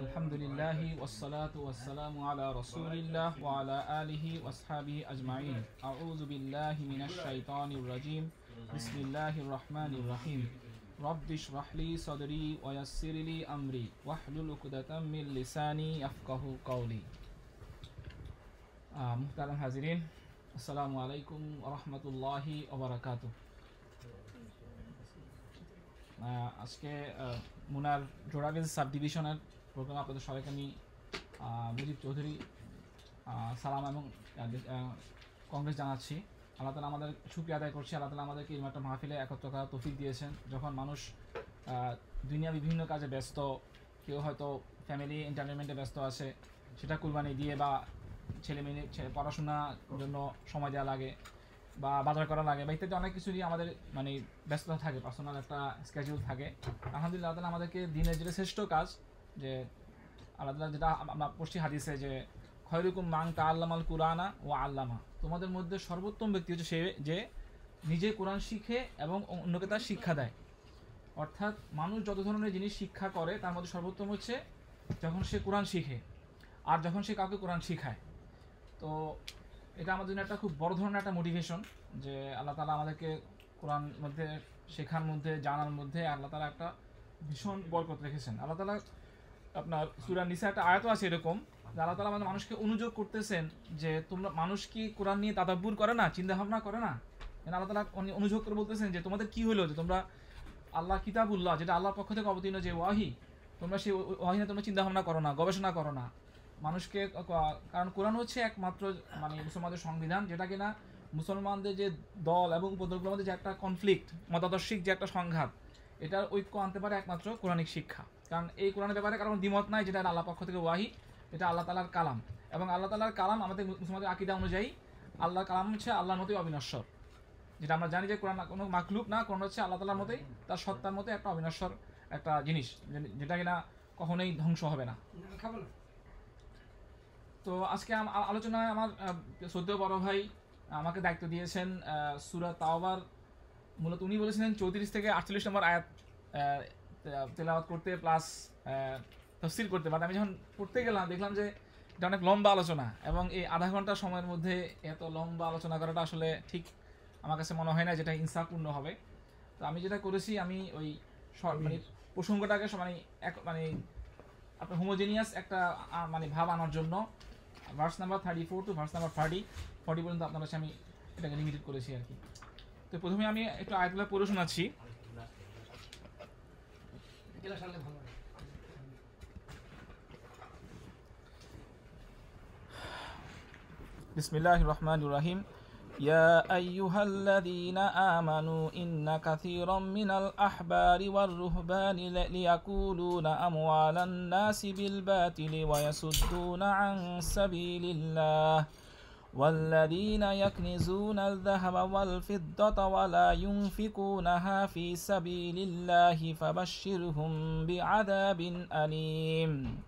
الحمد لله والصلاة والسلام على رسول الله وعلى آله وأصحابه أجمعين أعوذ بالله من الشيطان الرجيم بسم الله الرحمن الرحيم رب اشرح لي صدري ويسر لي أمري واحلل عقدة من لساني يفقه قولي آه محترم حاضرين السلام عليكم ورحمة الله وبركاته آه، আজকে آه، মুনার জোড়াগেজ সাবডিভিশনের প্রোগ্রাম আপনাদের সবাইকে আমি মুজিব চৌধুরী সালাম এবং কংগ্রেস জানাচ্ছি আল্লাহ তালা আমাদের সুক্রিয়া আদায় করছি আল্লাহ তালা আমাদেরকে এই একটা মাহফিলে একত্র করার তফিক দিয়েছেন যখন মানুষ দুনিয়া বিভিন্ন কাজে ব্যস্ত কেউ হয়তো ফ্যামিলি এন্টারটেনমেন্টে ব্যস্ত আছে সেটা কুরবানি দিয়ে বা ছেলে মেয়ে পড়াশোনার জন্য সময় দেওয়া লাগে বা বাজার করা লাগে বা ইত্যাদি অনেক কিছুই আমাদের মানে ব্যস্ততা থাকে পার্সোনাল একটা স্কেডিউল থাকে আলহামদুলিল্লাহ তালা আমাদেরকে দিনের যেটা শ্রেষ্ঠ কাজ যে আল্লাহ তালা যেটা আমরা পড়ছি হাদিসে যে খয়রুকুম মাং তা আল্লামাল কুরআনা ও আল্লামা তোমাদের মধ্যে সর্বোত্তম ব্যক্তি হচ্ছে সে যে নিজে কোরআন শিখে এবং অন্যকে তার শিক্ষা দেয় অর্থাৎ মানুষ যত ধরনের জিনিস শিক্ষা করে তার মধ্যে সর্বোত্তম হচ্ছে যখন সে কোরআন শিখে আর যখন সে কাউকে কোরআন শিখায় তো এটা আমাদের জন্য একটা খুব বড় ধরনের একটা মোটিভেশন যে আল্লাহ তালা আমাদেরকে কোরআন মধ্যে শেখার মধ্যে জানার মধ্যে আল্লাহ তালা একটা ভীষণ বরকত রেখেছেন আল্লাহ তালা আপনার সুরা নিসা একটা আয়াত আছে এরকম আল্লাহ তালা আমাদের মানুষকে অনুযোগ করতেছেন যে তোমরা মানুষ কি কোরআন নিয়ে তাদাব্বুর করে না চিন্তা ভাবনা করে না মানে আল্লাহ তালা অনুযোগ করে বলতেছেন যে তোমাদের কি হলো যে তোমরা আল্লাহ কিতাবুল্লাহ যেটা আল্লাহর পক্ষ থেকে অবতীর্ণ যে ওয়াহি তোমরা সেই ওয়াহিনে তোমরা চিন্তা ভাবনা করো না গবেষণা করো না মানুষকে কারণ কোরআন হচ্ছে একমাত্র মানে মুসলমানদের সংবিধান যেটা কিনা মুসলমানদের যে দল এবং উপদলগুলোর মধ্যে যে একটা কনফ্লিক্ট মতাদর্শিক যে একটা সংঘাত এটার ঐক্য আনতে পারে একমাত্র কোরআনিক শিক্ষা কারণ এই কোরআনের ব্যাপারে কারণ দ্বিমত নাই যেটা আল্লাহ পক্ষ থেকে ওয়াহি এটা আল্লাহ তালার কালাম এবং আল্লাহ তালার কালাম আমাদের মুসলমানদের আকিদা অনুযায়ী আল্লাহর কালাম হচ্ছে আল্লাহর মতোই অবিনশ্বর যেটা আমরা জানি যে কোরআন কোনো মাকলুক না কোনো হচ্ছে আল্লাহ তালার মতোই তার সত্তার মতোই একটা অবিনশ্বর একটা জিনিস যেটা কিনা কখনোই ধ্বংস হবে না তো আজকে আলোচনায় আমার সদ্য বড় ভাই আমাকে দায়িত্ব দিয়েছেন সুরা তাওবার মূলত উনি বলেছিলেন চৌত্রিশ থেকে আটচল্লিশ নম্বর আয়াত তেলাওয়াত করতে প্লাস তফসিল করতে বাট আমি যখন পড়তে গেলাম দেখলাম যে এটা অনেক লম্বা আলোচনা এবং এই আধা ঘন্টা সময়ের মধ্যে এত লম্বা আলোচনা করাটা আসলে ঠিক আমার কাছে মনে হয় না যেটা ইনসাফপূর্ণ হবে তো আমি যেটা করেছি আমি ওই মানে প্রসঙ্গটাকে মানে এক মানে আপনার হোমোজেনিয়াস একটা মানে ভাব আনার জন্য verse number thirty four to verse number thirty forty পর্যন্ত আপনার কাছে আমি এটাকে লিমিটেড করেছি আর কি তো প্রথমে আমি একটু আয়তলা পড়ে শোনাচ্ছি بسم الله الرحمن الرحيم يا أيها الذين آمنوا إن كثيرا من الأحبار والرهبان ليقولون أموال الناس بالباطل ويصدون عن سبيل الله والذين يكنزون الذهب والفضة ولا ينفقونها في سبيل الله فبشرهم بعذاب أليم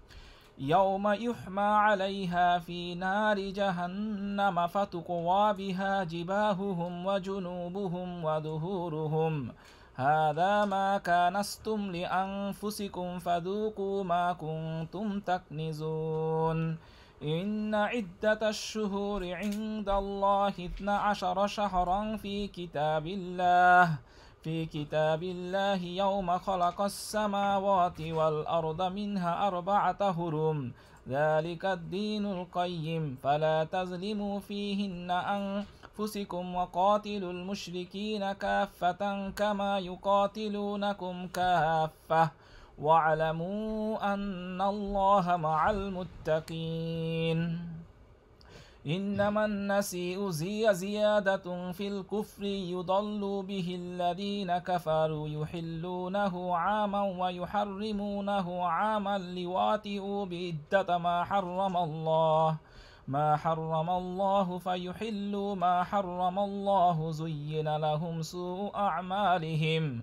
يوم يحمى عليها في نار جهنم فتقوى بها جباههم وجنوبهم وظهورهم هذا ما كنستم لأنفسكم فذوقوا ما كنتم تكنزون إن عدة الشهور عند الله اثنا عشر شهرا في كتاب الله في كتاب الله يوم خلق السماوات والأرض منها أربعة هرم ذلك الدين القيم فلا تظلموا فيهن أنفسكم وقاتلوا المشركين كافة كما يقاتلونكم كافة واعلموا أن الله مع المتقين إنما النسيء زي زيادة في الكفر يضل به الذين كفروا يحلونه عاما ويحرمونه عاما لواتئوا بعدة ما حرم الله ما حرم الله فيحلوا ما حرم الله زين لهم سوء أعمالهم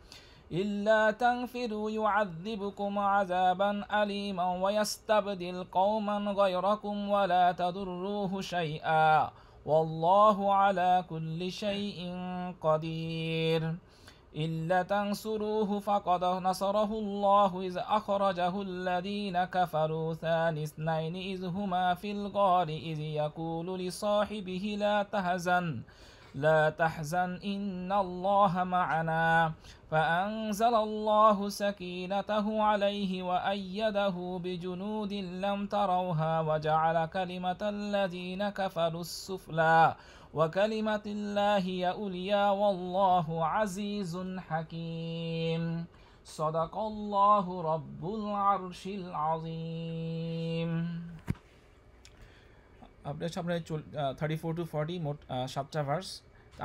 إلا تنفروا يعذبكم عذابا أليما ويستبدل قوما غيركم ولا تضروه شيئا والله على كل شيء قدير إلا تنصروه فقد نصره الله إذ أخرجه الذين كفروا ثاني اثنين إذ هما في الغار إذ يقول لصاحبه لا تهزن لا تحزن إن الله معنا فأنزل الله سكينته عليه وأيده بجنود لم تروها وجعل كلمة الذين كفروا السفلى وكلمة الله هي والله عزيز حكيم صدق الله رب العرش العظيم আপনার সামনে থার্টি ফোর টু ফর্টি মোট সাতটা ভার্স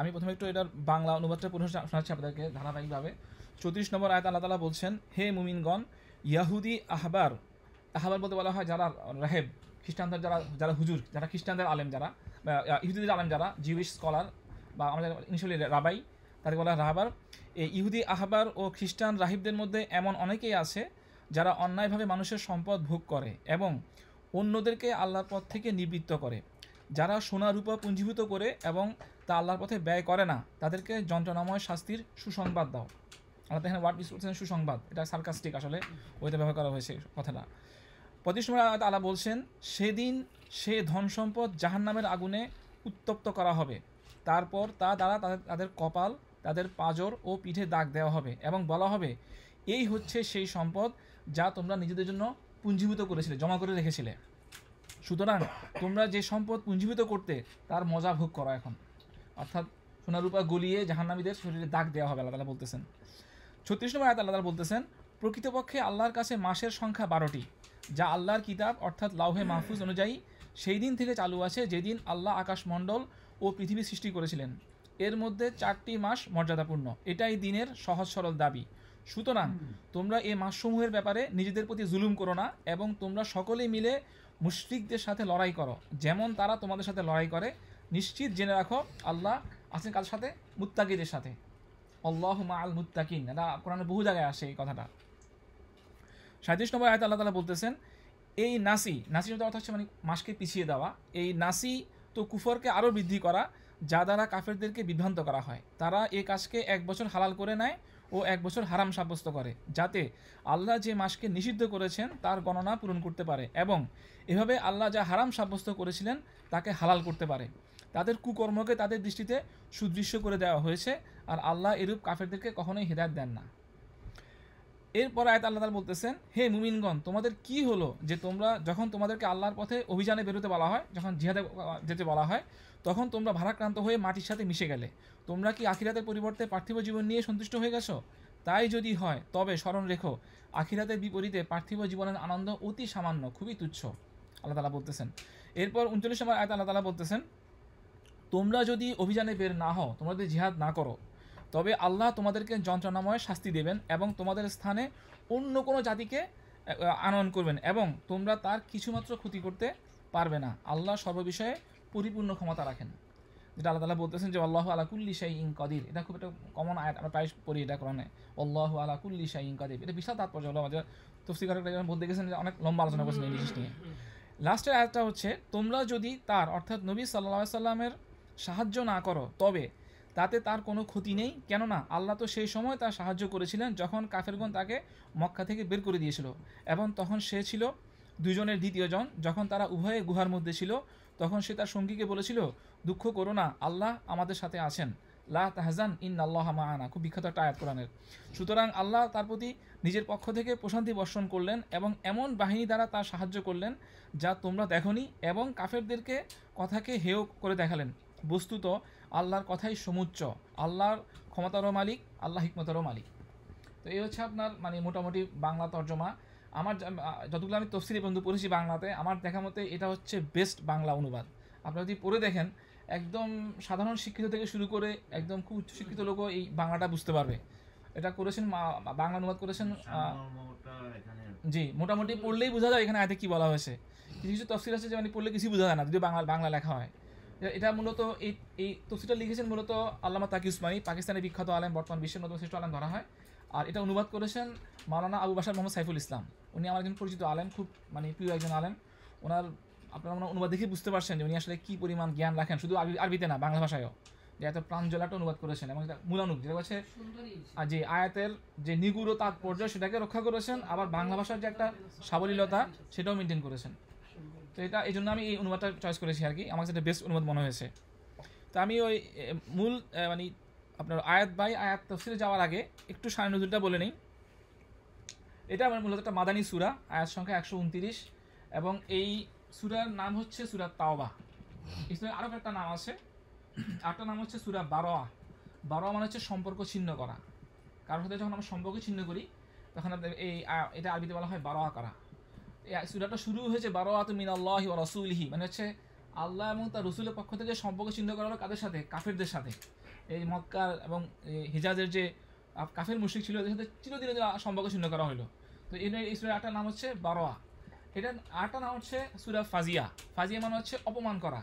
আমি প্রথমে একটু এটার বাংলা অনুবাদটা পুনঃ শোনাচ্ছি আপনাদেরকে ধারাবাহিকভাবে চৌত্রিশ নম্বর আয়াত আল্লাহ তালা বলছেন হে মুমিনগণ ইয়াহুদি আহবার আহবার বলতে বলা হয় যারা রাহেব খ্রিস্টানদের যারা যারা হুজুর যারা খ্রিস্টানদের আলেম যারা ইহুদিদের আলেম যারা জিউইশ স্কলার বা আমাদের ইনিশিয়ালি রাবাই তাদেরকে বলা রাহাবার এই ইহুদি আহবার ও খ্রিস্টান রাহিবদের মধ্যে এমন অনেকেই আছে যারা অন্যায়ভাবে মানুষের সম্পদ ভোগ করে এবং অন্যদেরকে আল্লাহর পথ থেকে নিবৃত্ত করে যারা সোনা রূপা পুঞ্জীভূত করে এবং তা আল্লাহর পথে ব্যয় করে না তাদেরকে যন্ত্রণাময় শাস্তির সুসংবাদ দাও আল্লাহ এখানে ওয়ার্ড ইউজ করছেন সুসংবাদ এটা সার্কাস্টিক আসলে ওইটা ব্যবহার করা হয়েছে কথাটা পঁচিশ নম্বর আল্লাহ বলছেন সেদিন সে ধন সম্পদ জাহান্নামের আগুনে উত্তপ্ত করা হবে তারপর তা দ্বারা তাদের তাদের কপাল তাদের পাজর ও পিঠে দাগ দেওয়া হবে এবং বলা হবে এই হচ্ছে সেই সম্পদ যা তোমরা নিজেদের জন্য পুঞ্জীভূত করেছিলে জমা করে রেখেছিলে সুতরাং তোমরা যে সম্পদ পুঞ্জীভূত করতে তার মজা ভোগ করো এখন অর্থাৎ সোনারূপা গলিয়ে জাহান্নামীদের শরীরে দাগ দেওয়া হবে আল্লাহ তালা বলতেছেন ছত্রিশ নম্বর আয়াত আল্লাহ বলতেছেন প্রকৃতপক্ষে আল্লাহর কাছে মাসের সংখ্যা বারোটি যা আল্লাহর কিতাব অর্থাৎ লাউহে মাহফুজ অনুযায়ী সেই দিন থেকে চালু আছে যেদিন আল্লাহ আকাশমণ্ডল ও পৃথিবী সৃষ্টি করেছিলেন এর মধ্যে চারটি মাস মর্যাদাপূর্ণ এটাই দিনের সহজ সরল দাবি সুতরাং তোমরা এই মাসসমূহের ব্যাপারে নিজেদের প্রতি জুলুম করো না এবং তোমরা সকলেই মিলে মুশ্রিকদের সাথে লড়াই করো যেমন তারা তোমাদের সাথে লড়াই করে নিশ্চিত জেনে রাখো আল্লাহ আছেন কার সাথে মুত্তাকিদের সাথে আল্লাহ মা আল মুত্তাকিন এটা কোরআনে বহু জায়গায় আসে এই কথাটা সাঁত্রিশ নম্বর আয়ত আল্লাহ তালা বলতেছেন এই নাসি নাসি শব্দের অর্থ হচ্ছে মানে মাসকে পিছিয়ে দেওয়া এই নাসি তো কুফরকে আরও বৃদ্ধি করা যা দ্বারা কাফেরদেরকে বিভ্রান্ত করা হয় তারা এ কাজকে এক বছর হালাল করে নেয় ও এক বছর হারাম সাব্যস্ত করে যাতে আল্লাহ যে মাসকে নিষিদ্ধ করেছেন তার গণনা পূরণ করতে পারে এবং এভাবে আল্লাহ যা হারাম সাব্যস্ত করেছিলেন তাকে হালাল করতে পারে তাদের কুকর্মকে তাদের দৃষ্টিতে সুদৃশ্য করে দেওয়া হয়েছে আর আল্লাহ এরূপ কাফেরদেরকে কখনোই হেদায়ত দেন না এরপর আয়ত আল্লাহ তালা বলতেছেন হে মুমিনগণ তোমাদের কি হলো যে তোমরা যখন তোমাদেরকে আল্লাহর পথে অভিযানে বেরোতে বলা হয় যখন জিহাদে যেতে বলা হয় তখন তোমরা ভারাক্রান্ত হয়ে মাটির সাথে মিশে গেলে তোমরা কি আখিরাতের পরিবর্তে পার্থিব জীবন নিয়ে সন্তুষ্ট হয়ে গেছো তাই যদি হয় তবে স্মরণ রেখো আখিরাতের বিপরীতে পার্থিব জীবনের আনন্দ অতি সামান্য খুবই তুচ্ছ আল্লাহ তালা বলতেছেন এরপর উনচল্লিশ নম্বর আয়ত আল্লাহ তালা বলতেছেন তোমরা যদি অভিযানে বের না হও তোমাদের জিহাদ না করো তবে আল্লাহ তোমাদেরকে যন্ত্রণাময় শাস্তি দেবেন এবং তোমাদের স্থানে অন্য কোনো জাতিকে আনয়ন করবেন এবং তোমরা তার কিছুমাত্র ক্ষতি করতে পারবে না আল্লাহ সর্ববিষয়ে পরিপূর্ণ ক্ষমতা রাখেন যেটা আল্লাহ তালা বলতেছেন যে আল্লাহ কুল্লি শাহ ইং কদির এটা খুব একটা কমন আয়াত আমরা প্রায় পড়ি এটা কোরআনে আল্লাহ কুল্লি শাহ ইং কদির এটা বিশাল তাৎপর্য হলো আমাদের তফসিকারকরা যেমন বলতে গেছেন যে অনেক লম্বা আলোচনা করছেন এই বিশেষ নিয়ে লাস্টের আয়াতটা হচ্ছে তোমরা যদি তার অর্থাৎ নবী সাল্লা সাল্লামের সাহায্য না করো তবে তাতে তার কোনো ক্ষতি নেই কেননা আল্লাহ তো সেই সময় তার সাহায্য করেছিলেন যখন কাফেরগণ তাকে মক্কা থেকে বের করে দিয়েছিল এবং তখন সে ছিল দুজনের দ্বিতীয়জন যখন তারা উভয়ে গুহার মধ্যে ছিল তখন সে তার সঙ্গীকে বলেছিল দুঃখ করো না আল্লাহ আমাদের সাথে আছেন লা তাহজান ইন আল্লাহ মাহানা খুব বিখ্যাত একটা আয়াত কোরআনের সুতরাং আল্লাহ তার প্রতি নিজের পক্ষ থেকে প্রশান্তি বর্ষণ করলেন এবং এমন বাহিনী দ্বারা তার সাহায্য করলেন যা তোমরা দেখনি এবং কাফেরদেরকে কথাকে হেয় করে দেখালেন বস্তুত আল্লাহর কথাই সমুচ্চ আল্লাহর ক্ষমতারও মালিক আল্লাহ হিকমতারও মালিক তো এই হচ্ছে আপনার মানে মোটামুটি বাংলা তর্জমা আমার যতগুলো আমি তফসিলি বন্ধু পড়েছি বাংলাতে আমার দেখা মতে এটা হচ্ছে বেস্ট বাংলা অনুবাদ আপনারা যদি পড়ে দেখেন একদম সাধারণ শিক্ষিত থেকে শুরু করে একদম খুব উচ্চশিক্ষিত লোকও এই বাংলাটা বুঝতে পারবে এটা করেছেন বাংলা অনুবাদ করেছেন জি মোটামুটি পড়লেই বোঝা যায় এখানে আয়তে কী বলা হয়েছে কিছু কিছু তফসিল আছে যে মানে পড়লে কিছুই বোঝা যায় না যদি বাংলা বাংলা লেখা হয় এটা মূলত এই এই তফসিলটা লিখেছেন মূলত আল্লামা তাকি উসমানী পাকিস্তানের বিখ্যাত আলেম বর্তমান বিশ্বের মতো শ্রেষ্ঠ আলেম ধরা হয় আর এটা অনুবাদ করেছেন মাওলানা আবু বাসার মোহাম্মদ সাইফুল ইসলাম উনি আমার একজন পরিচিত আলেন খুব মানে প্রিয় একজন আলেন ওনার আপনারা মানে অনুবাদ দেখে বুঝতে পারছেন যে উনি আসলে কী পরিমাণ জ্ঞান রাখেন শুধু আরবিতে না বাংলা ভাষায়ও যে এত প্রাঞ্জলাটা অনুবাদ করেছেন এবং মূলানুক যেটা হচ্ছে আর যে আয়াতের যে নিগুড় তাৎপর্য সেটাকে রক্ষা করেছেন আবার বাংলা ভাষার যে একটা সাবলীলতা সেটাও মেনটেন করেছেন তো এটা এই জন্য আমি এই অনুবাদটা চয়েস করেছি আর কি আমার সেটা বেস্ট অনুবাদ মনে হয়েছে তো আমি ওই মূল মানে আপনার আয়াত বাই আয়াত তফসিলে যাওয়ার আগে একটু নজরটা বলে নিই এটা আমার মানে মূলত একটা মাদানী সুরা আয়াত সংখ্যা একশো উনতিরিশ এবং এই সুরার নাম হচ্ছে সুরা তাওবা ইসলামের আরও একটা নাম আছে আরেকটা নাম হচ্ছে সুরা বারোয়া বারোয়া মানে হচ্ছে সম্পর্ক ছিন্ন করা কারোর সাথে যখন আমরা সম্পর্ক ছিন্ন করি তখন এই এটা আরবিতে বলা হয় বারোয়া করা সুরাটা শুরু হয়েছে বারোয়াত মিনাল্লাহ ওয়া রসুলহি মানে হচ্ছে আল্লাহ এবং তার রসুলের পক্ষ থেকে সম্পর্ক ছিন্ন করা হলো কাদের সাথে কাফেরদের সাথে এই মক্কা এবং হিজাজের যে কাফের মুশিক ছিল এদের সাথে চিরদিন সম্পর্ক শূন্য করা হলো তো এই সুরের আটটার নাম হচ্ছে বারোয়া এটা আটটা নাম হচ্ছে সুরা ফাজিয়া ফাজিয়া মানে হচ্ছে অপমান করা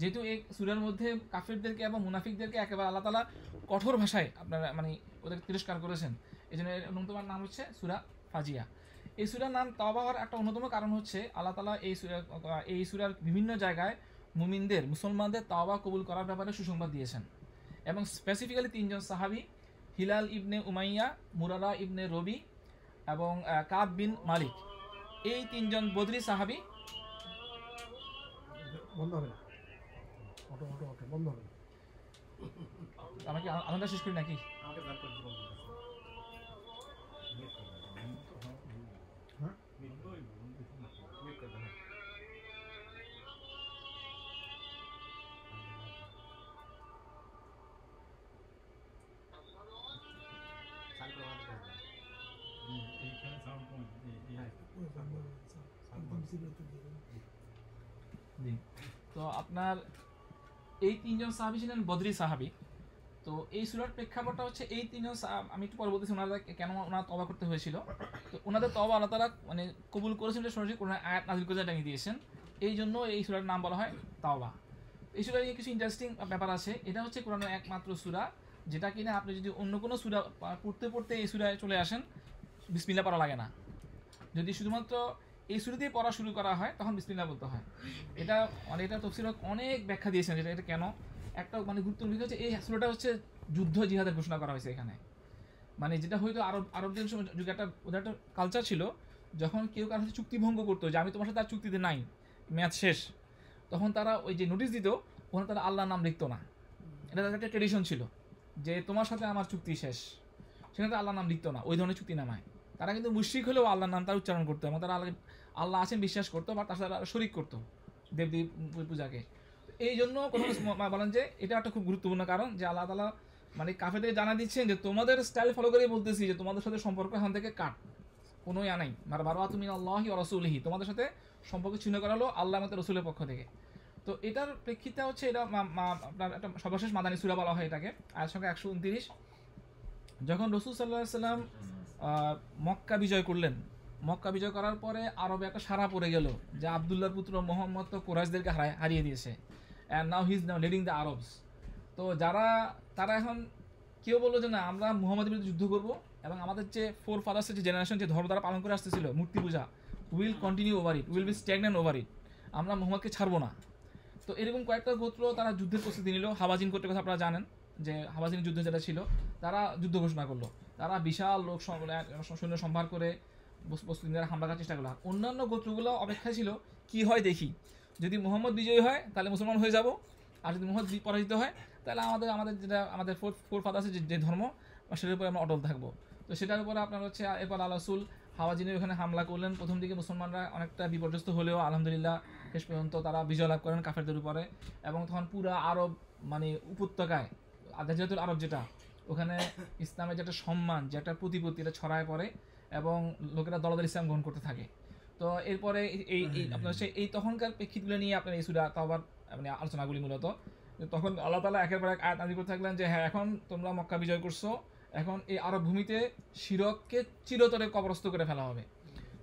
যেহেতু এই সুরের মধ্যে কাফেরদেরকে এবং মুনাফিকদেরকে একেবারে আল্লাহ তালা কঠোর ভাষায় আপনারা মানে ওদের তিরস্কার করেছেন এই জন্য অন্যতম নাম হচ্ছে সুরা ফাজিয়া এই সুরার নাম তাওবা হওয়ার একটা অন্যতম কারণ হচ্ছে আল্লাহ তালা এই সুরা এই সুরার বিভিন্ন জায়গায় মুমিনদের মুসলমানদের তাওবা কবুল করার ব্যাপারে সুসংবাদ দিয়েছেন এবং স্পেসিফিক্যালি তিনজন সাহাবি Hilal ibn Umayya Murara ibn Rabi এবং কাব বিন মালিক এই তিনজন বদরি সাহাবি বন্ধ হবে না আমাকে আনন্দ শেষ করি নাকি আপনার এই তিনজন সাহাবি ছিলেন বদরি সাহাবি তো এই সুরার প্রেক্ষাপটটা হচ্ছে এই তিনজন আমি একটু পরে বলতেছি ওনারা কেন ওনারা তবা করতে হয়েছিল তো ওনাদের তবা আল্লাহ তারা মানে কবুল করেছেন যে সরাসরি ওনার আয়াত নাজির করে টাঙিয়ে দিয়েছেন এই জন্য এই সুরার নাম বলা হয় তাওবা এই সুরা নিয়ে কিছু ইন্টারেস্টিং ব্যাপার আছে এটা হচ্ছে কোরআনের একমাত্র সুরা যেটা কিনা আপনি যদি অন্য কোনো সুরা পড়তে পড়তে এই সুরায় চলে আসেন বিসমিল্লা পড়া লাগে না যদি শুধুমাত্র এই শুরু দিয়ে পড়া শুরু করা হয় তখন বিসমিল্লা বলতে হয় এটা অনেকটা মানে তফসিল অনেক ব্যাখ্যা দিয়েছেন যেটা এটা কেন একটা মানে গুরুত্বপূর্ণ বিষয় হচ্ছে এই সুরাটা হচ্ছে যুদ্ধ জিহাদের ঘোষণা করা হয়েছে এখানে মানে যেটা হয়তো আরব আরবদের সময় যুগে একটা ওদের একটা কালচার ছিল যখন কেউ কারোর সাথে চুক্তিভঙ্গ করতো যে আমি তোমার সাথে আর চুক্তিতে নাই ম্যাচ শেষ তখন তারা ওই যে নোটিশ দিত ওখানে তারা আল্লাহর নাম লিখতো না এটা তাদের একটা ট্রেডিশন ছিল যে তোমার সাথে আমার চুক্তি শেষ সেখানে আল্লাহর নাম লিখতো না ওই ধরনের চুক্তি নামায় তারা কিন্তু মুশ্রিক হলেও আল্লাহর নাম তারা উচ্চারণ করতো এবং তারা আল্লাহ আল্লাহ আছেন বিশ্বাস করতো বা তার সাথে শরিক করতো দেবদেবী পূজাকে এই জন্য কোনো বলেন যে এটা একটা খুব গুরুত্বপূর্ণ কারণ যে আল্লাহ তালা মানে কাফেদের জানা দিচ্ছেন যে তোমাদের স্টাইল ফলো করেই বলতেছি যে তোমাদের সাথে সম্পর্ক এখান থেকে কাট কোনো ইয়া নাই মানে বারবার তুমি আল্লাহি রসুলহি তোমাদের সাথে সম্পর্ক ছিন্ন করা হলো আল্লাহ আমাদের রসুলের পক্ষ থেকে তো এটার প্রেক্ষিতে হচ্ছে এটা আপনার একটা সর্বশেষ মাদানী সুরা বলা হয় এটাকে আয়ের সংখ্যা একশো উনত্রিশ যখন রসুল সাল্লাহ সাল্লাম মক্কা বিজয় করলেন মক্কা বিজয় করার পরে আরবে একটা সারা পড়ে গেল যে আবদুল্লার পুত্র মোহাম্মদ তো কোরাইশদেরকে হারায় হারিয়ে দিয়েছে and now his now leading the Arabs তো যারা তারা এখন কেউ বললো যে না আমরা মোহাম্মদের বিরুদ্ধে যুদ্ধ করবো এবং আমাদের যে ফোর ফাদার্সের যে জেনারেশন যে ধর্ম পালন করে আসতেছিল মূর্তি পূজা will continue over it will be stagnant over it আমরা মোহাম্মদকে ছাড়বো না তো এরকম কয়েকটা গোত্র তারা যুদ্ধের প্রস্তুতি নিল হাবাজিন করতে কথা আপনারা জানেন যে হামাজিনী যুদ্ধ যেটা ছিল তারা যুদ্ধ ঘোষণা করলো তারা বিশাল লোক মানে সৈন্য সম্ভার করে মুসলিমদের হামলা করার চেষ্টা করলো অন্যান্য গোত্রগুলো অপেক্ষা ছিল কি হয় দেখি যদি মোহাম্মদ বিজয়ী হয় তাহলে মুসলমান হয়ে যাব আর যদি মোহাম্মদ পরাজিত হয় তাহলে আমাদের আমাদের যেটা আমাদের ফোর ফোর আছে যে ধর্ম সেটার উপরে আমরা অটল থাকবো তো সেটার উপরে আপনার হচ্ছে এরপর আলাসুল রসুল ওখানে হামলা করলেন প্রথম দিকে মুসলমানরা অনেকটা বিপর্যস্ত হলেও আলহামদুলিল্লাহ শেষ পর্যন্ত তারা বিজয় লাভ করেন কাফেরদের উপরে এবং তখন পুরা আরব মানে উপত্যকায় জাজিরাতুল আরব যেটা ওখানে ইসলামের যেটা সম্মান যে একটা প্রতিপত্তি এটা ছড়ায় পড়ে এবং লোকেরা দলদল ইসলাম গ্রহণ করতে থাকে তো এরপরে এই আপনার সে এই তখনকার প্রেক্ষিতগুলো নিয়ে আপনার এই সুরা তাওবার মানে আলোচনাগুলি মূলত তখন আল্লাহ তালা একের পর এক আয়াত নাজির করতে থাকলেন যে হ্যাঁ এখন তোমরা মক্কা বিজয় করছো এখন এই আরব ভূমিতে শিরককে চিরতরে কবরস্থ করে ফেলা হবে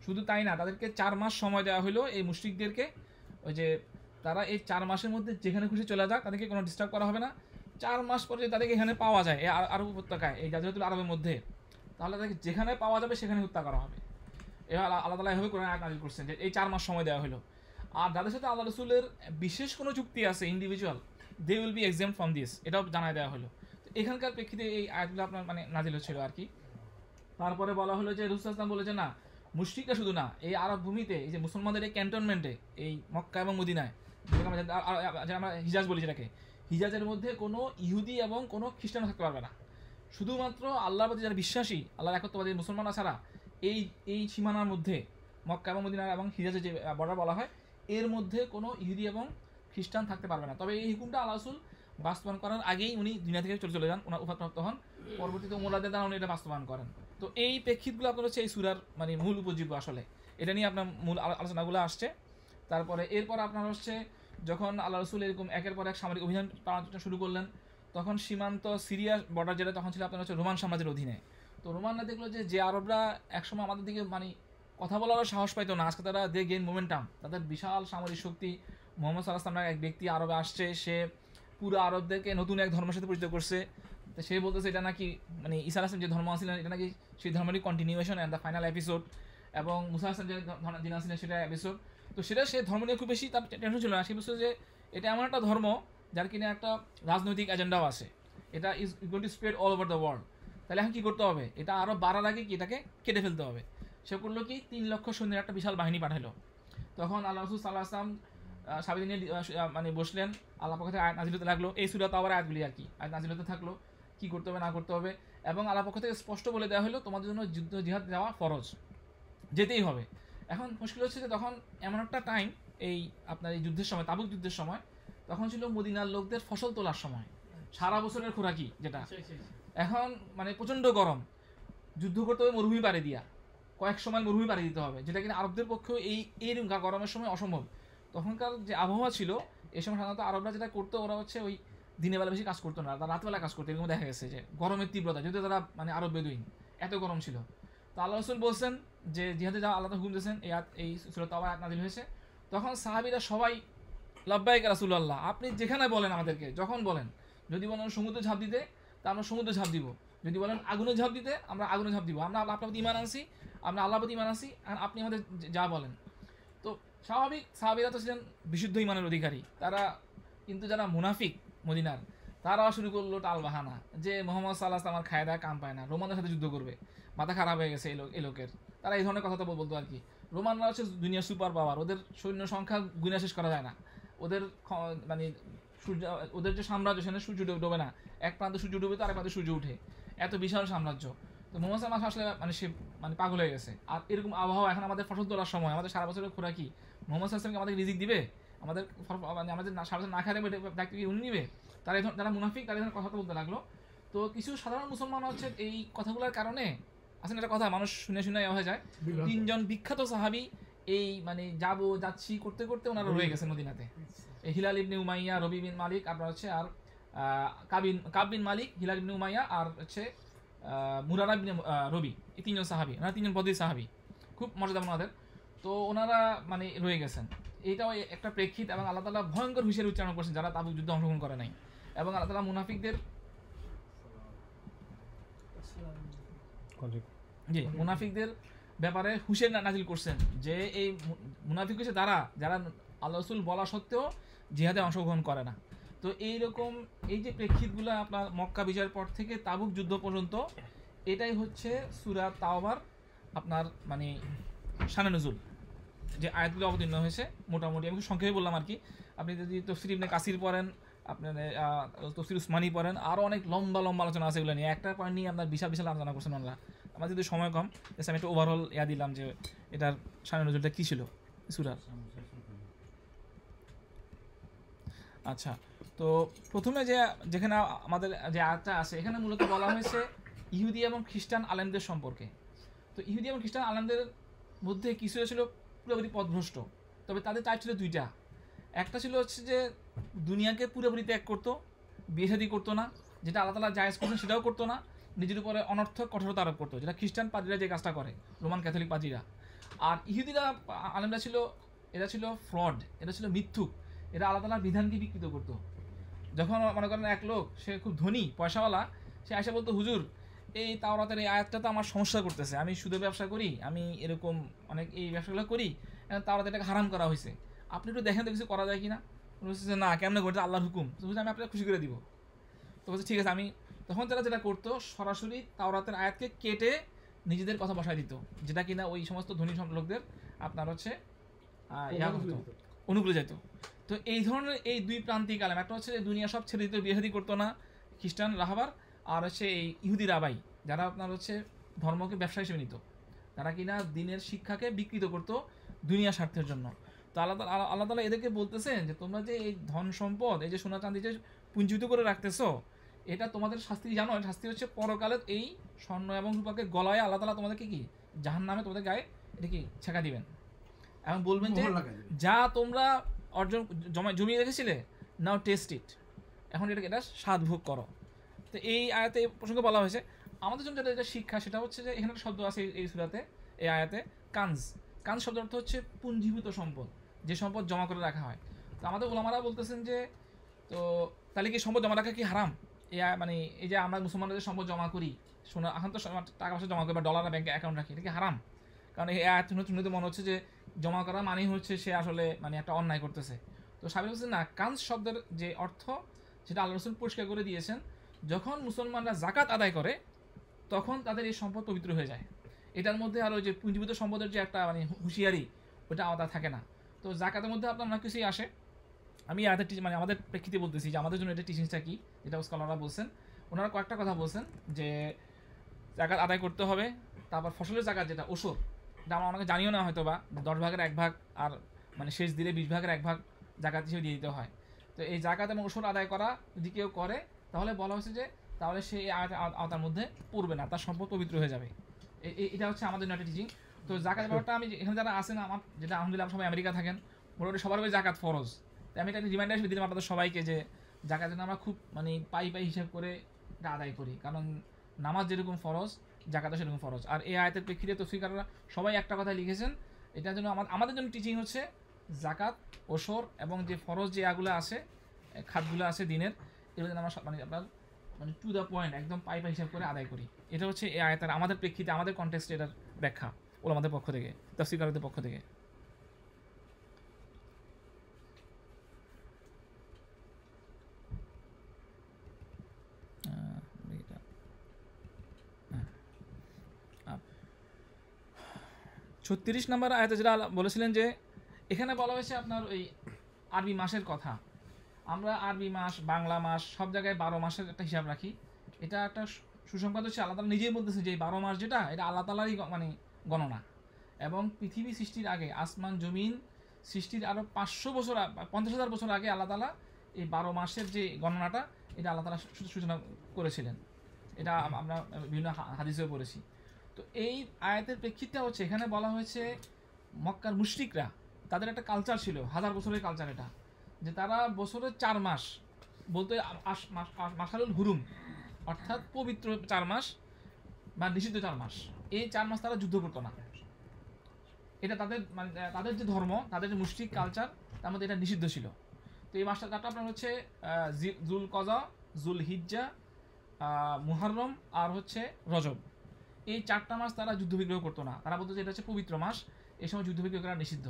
শুধু তাই না তাদেরকে চার মাস সময় দেওয়া হলো এই মুশ্রিকদেরকে ওই যে তারা এই চার মাসের মধ্যে যেখানে খুশি চলে যাক তাদেরকে কোনো ডিস্টার্ব করা হবে না চার মাস পরে তাদেরকে এখানে পাওয়া যায় আরব উপত্যকায় এই জাজিরাতুল আরবের মধ্যে তাহলে তাদেরকে যেখানে পাওয়া যাবে সেখানে হত্যা করা হবে এবার আল্লাহ তালা এভাবে কোরআন নাজিল করছেন যে এই চার মাস সময় দেওয়া হলো আর যাদের সাথে আল্লাহ রসুলের বিশেষ কোনো চুক্তি আছে individual they will be exempt from this এটাও জানায় দেওয়া হলো এখানকার প্রেক্ষিতে এই আয়াতগুলো আপনার মানে নাজিল হচ্ছিল আর কি তারপরে বলা হলো যে রুসুল ইসলাম বলেছে না মুশ্রিকরা শুধু না এই আরব ভূমিতে এই যে মুসলমানদের এই ক্যান্টনমেন্টে এই মক্কা এবং মদিনায় আমরা হিজাজ বলি যেটাকে হিজাজের মধ্যে কোনো ইহুদি এবং কোনো খ্রিস্টান থাকতে পারবে না শুধুমাত্র আল্লাহর প্রতি যারা বিশ্বাসী আল্লাহ একত্রবাদী মুসলমান ছাড়া এই এই সীমানার মধ্যে মক্কা এবং মদিনা এবং হিজাজে যে বর্ডার বলা হয় এর মধ্যে কোনো ইহুদি এবং খ্রিস্টান থাকতে পারবে না তবে এই হুকুমটা আল্লাহ বাস্তবায়ন করার আগেই উনি দুনিয়া থেকে চলে চলে যান ওনার উপাপ্রাপ্ত হন পরবর্তীতে মোলাদের দ্বারা উনি এটা বাস্তবায়ন করেন তো এই প্রেক্ষিতগুলো আপনার হচ্ছে এই সুরার মানে মূল উপজীব্য আসলে এটা নিয়ে আপনার মূল আলোচনাগুলো আসছে তারপরে এরপর আপনার হচ্ছে যখন আল্লাহ রসুল এরকম একের পর এক সামরিক অভিযান পালন শুরু করলেন তখন সীমান্ত সিরিয়া বর্ডার যেটা তখন ছিল আপনার হচ্ছে রোমান সাম্রাজ্যের অধীনে তো রোমানরা দেখলো যে যে আরবরা একসময় আমাদের দিকে মানে কথা বলারও সাহস পাইতো না আজকে তারা দে গেন মোমেন্টাম তাদের বিশাল সামরিক শক্তি মোহাম্মদ সাল্লাহ নামে এক ব্যক্তি আরবে আসছে সে পুরো আরবদেরকে নতুন এক ধর্মের সাথে পরিচিত করছে তো সে বলতেছে এটা নাকি মানে ইসার আসলাম যে ধর্ম আসছিলেন এটা নাকি সেই ধর্মেরই continuation and the final episode এবং মুসা আসলাম যে দিন আসছিলেন সেটা এপিসোড তো সেটা সে ধর্ম নিয়ে খুব বেশি তার টেনশন ছিল না সে বুঝতো যে এটা এমন একটা ধর্ম যার কিনা একটা রাজনৈতিক এজেন্ডাও আছে এটা is going to spread all over the world তাহলে এখন কী করতে হবে এটা আরও বাড়ার আগে কি এটাকে কেটে ফেলতে হবে সে করলো কি তিন লক্ষ সৈন্যের একটা বিশাল বাহিনী পাঠালো তখন আল্লাহ রসুল সাল্লাহ আসলাম সাবিদিন মানে বসলেন আল্লাহ পক্ষ থেকে আয় নাজিল হতে লাগলো এই সুরাত আবার আয়াতগুলি আর কি আয় নাজির হতে থাকলো কী করতে হবে না করতে হবে এবং আল্লাহ পক্ষ থেকে স্পষ্ট বলে দেওয়া হলো তোমাদের জন্য যুদ্ধ জিহাদ দেওয়া ফরজ যেতেই হবে এখন মুশকিল হচ্ছে যে তখন এমন একটা টাইম এই আপনার এই যুদ্ধের সময় তাবুক যুদ্ধের সময় তখন ছিল মদিনার লোকদের ফসল তোলার সময় সারা বছরের খোরাকি যেটা এখন মানে প্রচণ্ড গরম যুদ্ধ করতে হবে মরুভূমি পারে দিয়া কয়েক সময় মরুভূমি পারে দিতে হবে যেটা কিনা আরবদের পক্ষেও এই এই গরমের সময় অসম্ভব তখনকার যে আবহাওয়া ছিল এ সময় সাধারণত আরবরা যেটা করতো ওরা হচ্ছে ওই দিনের বেলা বেশি কাজ করতো না তারা রাতবেলা কাজ করতো এরকম দেখা গেছে যে গরমের তীব্রতা যদিও তারা মানে আরব বেদুইন এত গরম ছিল তো আল্লাহ রসুল বলছেন যে জিহাদে যা আল্লাহ হুকুম দিয়েছেন এই এই সুরত আবার নাজিল হয়েছে তখন সাহাবিরা সবাই লাব্বাইক রাসুল্লাহ আপনি যেখানে বলেন আমাদেরকে যখন বলেন যদি বলেন সমুদ্র ঝাঁপ দিতে তা আমরা সমুদ্র ঝাঁপ দিব যদি বলেন আগুনে ঝাঁপ দিতে আমরা আগুনে ঝাঁপ দিব আমরা আপনার প্রতি ইমান আনছি আমরা আল্লাহ প্রতি ইমান আনছি আর আপনি আমাদের যা বলেন তো স্বাভাবিক সাহাবিরা তো ছিলেন বিশুদ্ধ ইমানের অধিকারী তারা কিন্তু যারা মুনাফিক মদিনার তারাও শুরু করলো টাল বাহানা যে মোহাম্মদ সাল্লাহ আমার খায় দেয় কাম পায় না রোমানদের সাথে যুদ্ধ করবে মাথা খারাপ হয়ে গেছে এই লোকের তারা এই ধরনের কথা তো বলতো আর কি রোমানরা হচ্ছে দুনিয়ার সুপার পাওয়ার ওদের সৈন্য সংখ্যা গুণা শেষ করা যায় না ওদের মানে সূর্য ওদের যে সাম্রাজ্য সেখানে সূর্য ডোবে না এক প্রান্তে সূর্য ডুবে তো আরেক প্রান্তে সূর্য উঠে এত বিশাল সাম্রাজ্য তো মোহাম্মদ সাল্লাহ আসলে মানে সে মানে পাগল হয়ে গেছে আর এরকম আবহাওয়া এখন আমাদের ফসল তোলার সময় আমাদের সারা বছরের খোরাকি মোহাম্মদ সাল্লামকে আমাদের রিজিক দিবে আমাদের মানে আমাদের সারা বছর না খাই দেবে কি উনি নিবে তারা যারা মুনাফিক তারা এখানে কথা বলতে লাগলো তো কিছু সাধারণ মুসলমান হচ্ছে এই কথাগুলোর কারণে আসলে একটা কথা মানুষ শুনে শুনে হয়ে যায় তিনজন বিখ্যাত সাহাবি এই মানে যাব যাচ্ছি করতে করতে ওনারা রয়ে গেছেন মদিনাতে হিলাল ইবনে উমাইয়া রবি বিন মালিক আপনার হচ্ছে আর কাবিন কাবিন মালিক হিলাল ইবনে উমাইয়া আর হচ্ছে মুরারা ইবনে রবি এই তিনজন সাহাবি ওনারা তিনজন বদি সাহাবি খুব মর্যাদা ওনাদের তো ওনারা মানে রয়ে গেছেন এইটাও একটা প্রেক্ষিত এবং আল্লাহ তালা ভয়ঙ্কর হুঁশিয়ার উচ্চারণ করছেন যারা তাবুক যুদ্ধ অংশগ্রহণ করে নাই এবং আল্লাহ তালা মুনাফিকদের জি মুনাফিকদের ব্যাপারে হুসেন নাজিল করছেন যে এই মুনাফিক হচ্ছে তারা যারা আল্লাহ রসুল বলা সত্ত্বেও জিহাদে অংশগ্রহণ করে না তো এইরকম এই যে প্রেক্ষিতগুলো আপনার মক্কা বিজয়ের পর থেকে তাবুক যুদ্ধ পর্যন্ত এটাই হচ্ছে সুরা তাওবার আপনার মানে নজুল যে আয়াতগুলো অবতীর্ণ হয়েছে মোটামুটি আমি সংক্ষেপে বললাম আর কি আপনি যদি তফসির ইবনে কাসির পড়েন আপনার তফসির উসমানি পড়েন আরও অনেক লম্বা লম্বা আলোচনা আছে এগুলো নিয়ে একটা পয়েন্ট নিয়ে আপনার বিশাল বিশাল আলোচনা করছেন আল্লাহ আমার যদি সময় কম এসে আমি একটা ওভারঅল ইয়া দিলাম যে এটার সামনে নজরটা কী ছিল সুরার আচ্ছা তো প্রথমে যে যেখানে আমাদের যে আর্টটা আছে এখানে মূলত বলা হয়েছে ইহুদি এবং খ্রিস্টান আলেমদের সম্পর্কে তো ইহুদি এবং খ্রিস্টান আলেমদের মধ্যে কিছু ছিল পুরোপুরি পথভ্রষ্ট তবে তাদের টাইপ ছিল দুইটা একটা ছিল হচ্ছে যে দুনিয়াকে পুরোপুরি ত্যাগ করতো বিয়ে শাদি করতো না যেটা আল্লাহ তালা জায়গ করতেন সেটাও করতো না নিজের উপরে অনর্থক কঠোরতা আরোপ করতো যেটা খ্রিস্টান পাদিরা যে কাজটা করে রোমান ক্যাথলিক পাদিরা আর ইহুদিরা আলেমরা ছিল এরা ছিল ফ্রড এটা ছিল মিথ্যুক এরা আল্লাহ তালার বিধানকে বিকৃত করতো যখন মনে করেন এক লোক সে খুব ধনী পয়সাওয়ালা সে আসে বলতো হুজুর এই তাওরাতের এই আয়াতটা তো আমার সমস্যা করতেছে আমি সুদের ব্যবসা করি আমি এরকম অনেক এই ব্যবসাগুলো করি তাওরাতে এটাকে হারাম করা হয়েছে আপনি একটু দেখেন তো কিছু করা যায় কি না বলছে যে না কেমন করতে আল্লাহর হুকুম বলছে আমি আপনাকে খুশি করে দিব তো বলছে ঠিক আছে আমি তখন তারা যেটা করতো সরাসরি তাওরাতের আয়াতকে কেটে নিজেদের কথা বসায় দিত যেটা কিনা ওই সমস্ত ধনী লোকদের আপনার হচ্ছে অনুকূলে যেত তো এই ধরনের এই দুই প্রান্তিক আলাম একটা হচ্ছে যে দুনিয়া সব ছেড়ে দিত বিয়েহাদি করতো না খ্রিস্টান রাহাবার আর হচ্ছে এই ইহুদি রাবাই যারা আপনার হচ্ছে ধর্মকে ব্যবসা হিসেবে নিত যারা কিনা দিনের শিক্ষাকে বিকৃত করতো দুনিয়া স্বার্থের জন্য তো আল্লাহ আল্লাহ তালা এদেরকে বলতেছেন যে তোমরা যে এই ধন সম্পদ এই যে সোনা চাঁদি যে পুঞ্জিত করে রাখতেছো এটা তোমাদের শাস্তি জানো শাস্তি হচ্ছে পরকালে এই স্বর্ণ এবং রূপাকে গলায় আল্লাহ তালা তোমাদেরকে কি জাহান নামে তোমাদের গায়ে এটা কি ছেঁকা দিবেন এবং বলবেন যে যা তোমরা অর্জন জমা জমিয়ে রেখেছিলে নাও টেস্ট ইট এখন এটাকে এটা স্বাদ ভোগ করো তো এই আয়াতে এই প্রসঙ্গে বলা হয়েছে আমাদের জন্য যেটা শিক্ষা সেটা হচ্ছে যে এখানে শব্দ আছে এই সুরাতে এই আয়াতে কানস কানজ শব্দ অর্থ হচ্ছে পুঞ্জীভূত সম্পদ যে সম্পদ জমা করে রাখা হয় তো আমাদের ওলামারা বলতেছেন যে তো তাহলে কি সম্পদ জমা রাখা কি হারাম এ মানে এই যে আমরা মুসলমানরা যে সম্পদ জমা করি সোনা এখন তো টাকা পয়সা জমা করি বা ডলার ব্যাংকে অ্যাকাউন্ট রাখি এটা কি হারাম কারণ এই আয়াত শুনে মনে হচ্ছে যে জমা করা মানেই হচ্ছে সে আসলে মানে একটা অন্যায় করতেছে তো সাবির হোসেন না কান্স শব্দের যে অর্থ সেটা আল্লাহ রসুল পরিষ্কার করে দিয়েছেন যখন মুসলমানরা জাকাত আদায় করে তখন তাদের এই সম্পদ পবিত্র হয়ে যায় এটার মধ্যে আরও যে পুঁজিভূত সম্পদের যে একটা মানে হুঁশিয়ারি ওটা আলাদা থাকে না তো জাকাতের মধ্যে আপনার অনেক কিছুই আসে আমি আদার টিচিং মানে আমাদের প্রেক্ষিতে বলতেছি যে আমাদের জন্য এটা টিচিংসটা কী যেটা স্কলাররা বলছেন ওনারা কয়েকটা কথা বলছেন যে জাকাত আদায় করতে হবে তারপর ফসলের জাকাত যেটা ওষুধ এটা আমরা অনেকে জানিও না হয়তো বা দশ ভাগের এক ভাগ আর মানে শেষ দিলে বিশ ভাগের এক ভাগ জাকাত হিসেবে দিয়ে দিতে হয় তো এই জাকাত এবং ওষুধ আদায় করা যদি কেউ করে তাহলে বলা হয়েছে যে তাহলে সে আওতার মধ্যে পড়বে না তার সম্পদ পবিত্র হয়ে যাবে এটা হচ্ছে আমাদের নয়টা টিচিং তো জাকাত ব্যাপারটা আমি এখানে যারা আছেন আমার যেটা আলহামদুলিল্লাহ সবাই আমেরিকা থাকেন মোটামুটি সবার ওই জাকাত ফরজ তো আমি একটা রিমাইন্ডার হিসেবে দিলাম আপনাদের সবাইকে যে জাকাত যেন আমরা খুব মানে পাই পাই হিসাব করে এটা আদায় করি কারণ নামাজ যেরকম ফরজ জাকাতও সেরকম ফরজ আর এই আয়তের প্রেক্ষিতে তো ফিকাররা সবাই একটা কথা লিখেছেন এটার জন্য আমাদের জন্য টিচিং হচ্ছে জাকাত ওসর এবং যে ফরজ যে আগুলো আছে খাতগুলো আছে দিনের এগুলো যেন আমরা মানে আপনার মানে টু দ্য পয়েন্ট একদম পাই পাই হিসাব করে আদায় করি এটা হচ্ছে এই আয়তার আমাদের প্রেক্ষিতে আমাদের কন্টেক্সটে এটার ব্যাখ্যা ওলামাদের পক্ষ থেকে তাফসিকারদের পক্ষ থেকে ছত্রিশ নম্বর আয়তে যেটা বলেছিলেন যে এখানে বলা হয়েছে আপনার ওই আরবি মাসের কথা আমরা আরবি মাস বাংলা মাস সব জায়গায় বারো মাসের একটা হিসাব রাখি এটা একটা সুসংবাদ হচ্ছে আল্লাহ তালা নিজেই বলতেছে যে এই বারো মাস যেটা এটা আল্লাহ তালারই মানে গণনা এবং পৃথিবী সৃষ্টির আগে আসমান জমিন সৃষ্টির আরও পাঁচশো বছর পঞ্চাশ হাজার বছর আগে আল্লাহ তালা এই বারো মাসের যে গণনাটা এটা আল্লাহ তালা সূচনা করেছিলেন এটা আমরা বিভিন্ন হাদিসেও পড়েছি তো এই আয়াতের প্রেক্ষিতটা হচ্ছে এখানে বলা হয়েছে মক্কার মুশ্রিকরা তাদের একটা কালচার ছিল হাজার বছরের কালচার এটা যে তারা বছরে চার মাস বলতে মাসালুল হুরুম অর্থাৎ পবিত্র চার মাস বা নিষিদ্ধ চার মাস এই চার মাস তারা যুদ্ধ করতো না এটা তাদের মানে তাদের যে ধর্ম তাদের যে মুষ্টিক কালচার তার মধ্যে এটা নিষিদ্ধ ছিল তো এই মাসটা তারটা আপনার হচ্ছে জুল কজা জুল হিজ্জা মুহরম আর হচ্ছে রজব এই চারটা মাস তারা যুদ্ধ বিগ্রহ করতো না তারা বলতো যে এটা হচ্ছে পবিত্র মাস এই সময় যুদ্ধ বিগ্রহ করা নিষিদ্ধ